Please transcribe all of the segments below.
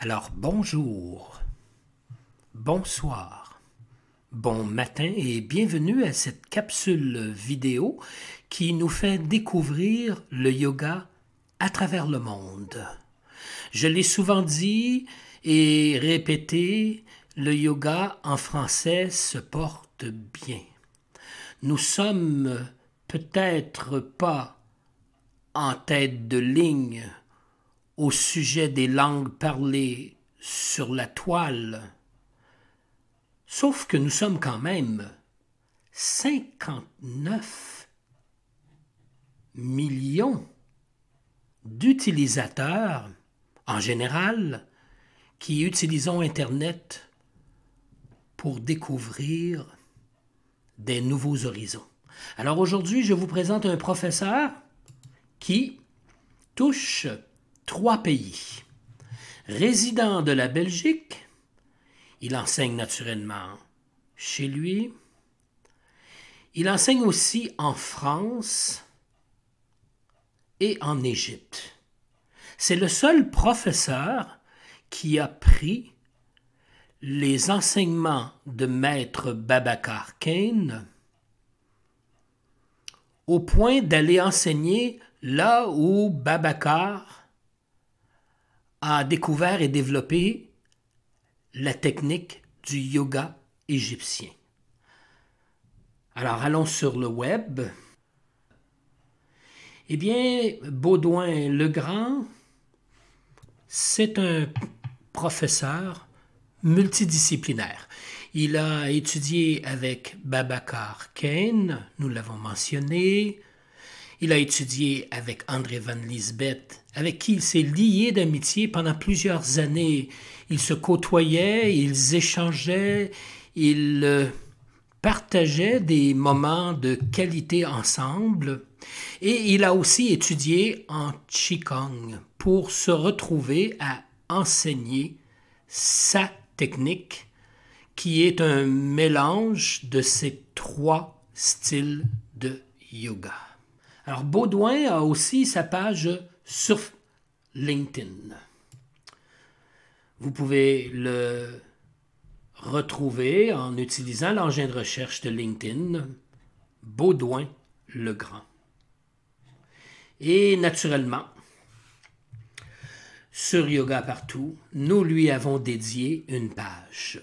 Alors bonjour, bonsoir, bon matin et bienvenue à cette capsule vidéo qui nous fait découvrir le yoga à travers le monde. Je l'ai souvent dit et répété, le yoga en français se porte bien. Nous sommes peut-être pas en tête de ligne au sujet des langues parlées sur la toile. Sauf que nous sommes quand même 59 millions d'utilisateurs en général qui utilisons Internet pour découvrir des nouveaux horizons. Alors aujourd'hui, je vous présente un professeur qui touche trois pays. Résident de la Belgique, il enseigne naturellement chez lui. Il enseigne aussi en France et en Égypte. C'est le seul professeur qui a pris les enseignements de maître Babacar Kane au point d'aller enseigner là où Babacar a découvert et développé la technique du yoga égyptien. Alors allons sur le web. Eh bien, Baudouin Legrand, c'est un professeur multidisciplinaire. Il a étudié avec Babacar Kane, nous l'avons mentionné, il a étudié avec André Van Lisbeth, avec qui il s'est lié d'amitié pendant plusieurs années. Ils se côtoyaient, ils échangeaient, ils euh, partageaient des moments de qualité ensemble. Et il a aussi étudié en Qigong pour se retrouver à enseigner sa technique, qui est un mélange de ces trois styles de yoga. Alors, Baudouin a aussi sa page sur LinkedIn. Vous pouvez le retrouver en utilisant l'engin de recherche de LinkedIn, Baudouin le Grand. Et naturellement, sur Yoga Partout, nous lui avons dédié une page.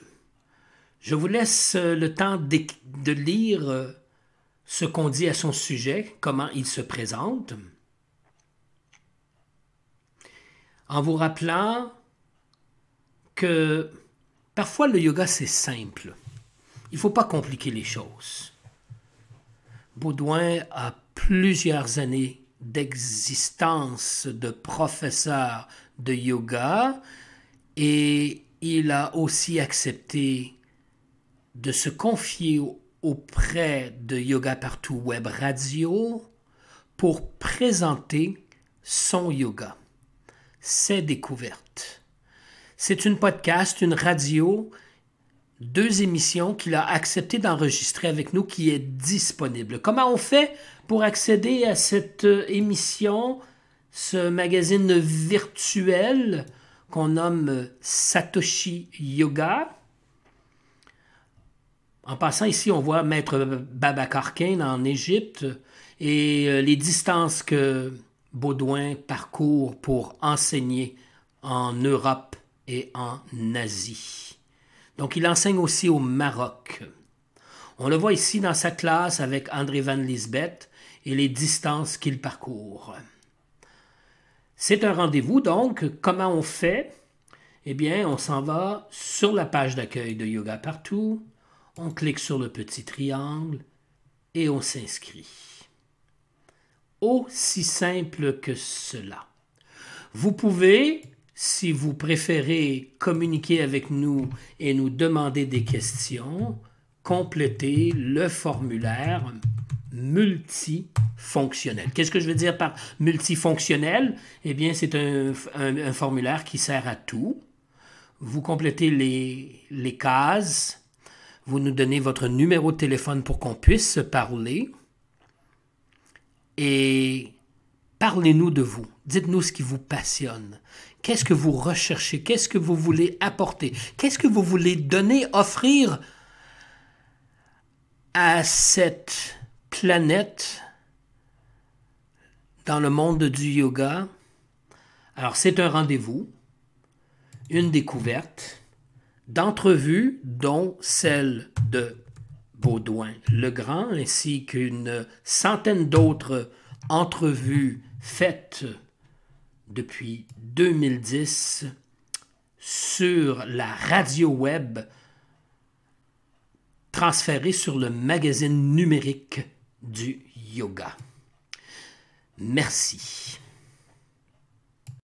Je vous laisse le temps de lire euh, ce qu'on dit à son sujet, comment il se présente, en vous rappelant que parfois le yoga c'est simple. Il ne faut pas compliquer les choses. Baudouin a plusieurs années d'existence de professeur de yoga et il a aussi accepté de se confier auprès de Yoga Partout Web Radio pour présenter son yoga, ses découvertes. C'est une podcast, une radio, deux émissions qu'il a accepté d'enregistrer avec nous qui est disponible. Comment on fait pour accéder à cette euh, émission, ce magazine virtuel qu'on nomme Satoshi Yoga? En passant ici, on voit Maître Babakarkin en Égypte et euh, les distances que Baudouin parcourt pour enseigner en Europe et en Asie. Donc il enseigne aussi au Maroc. On le voit ici dans sa classe avec André Van Lisbeth et les distances qu'il parcourt. C'est un rendez-vous donc. Comment on fait Eh bien, on s'en va sur la page d'accueil de Yoga Partout on clique sur le petit triangle et on s'inscrit. Aussi simple que cela. Vous pouvez, si vous préférez communiquer avec nous et nous demander des questions, compléter le formulaire multifonctionnel. Qu'est-ce que je veux dire par multifonctionnel? Eh bien, c'est un, formulaire qui sert à tout. Vous complétez les cases, vous nous donnez votre numéro de téléphone pour qu'on puisse se parler. Et parlez-nous de vous. Dites-nous ce qui vous passionne. Qu'est-ce que vous recherchez? Qu'est-ce que vous voulez apporter? Qu'est-ce que vous voulez donner, offrir à cette planète dans le monde du yoga? Alors, c'est un rendez-vous, une découverte d'entrevues, dont celle de Baudouin Legrand, ainsi qu'une centaine d'autres entrevues faites depuis 2010 sur la radio web transférées sur le magazine numérique du yoga. Merci.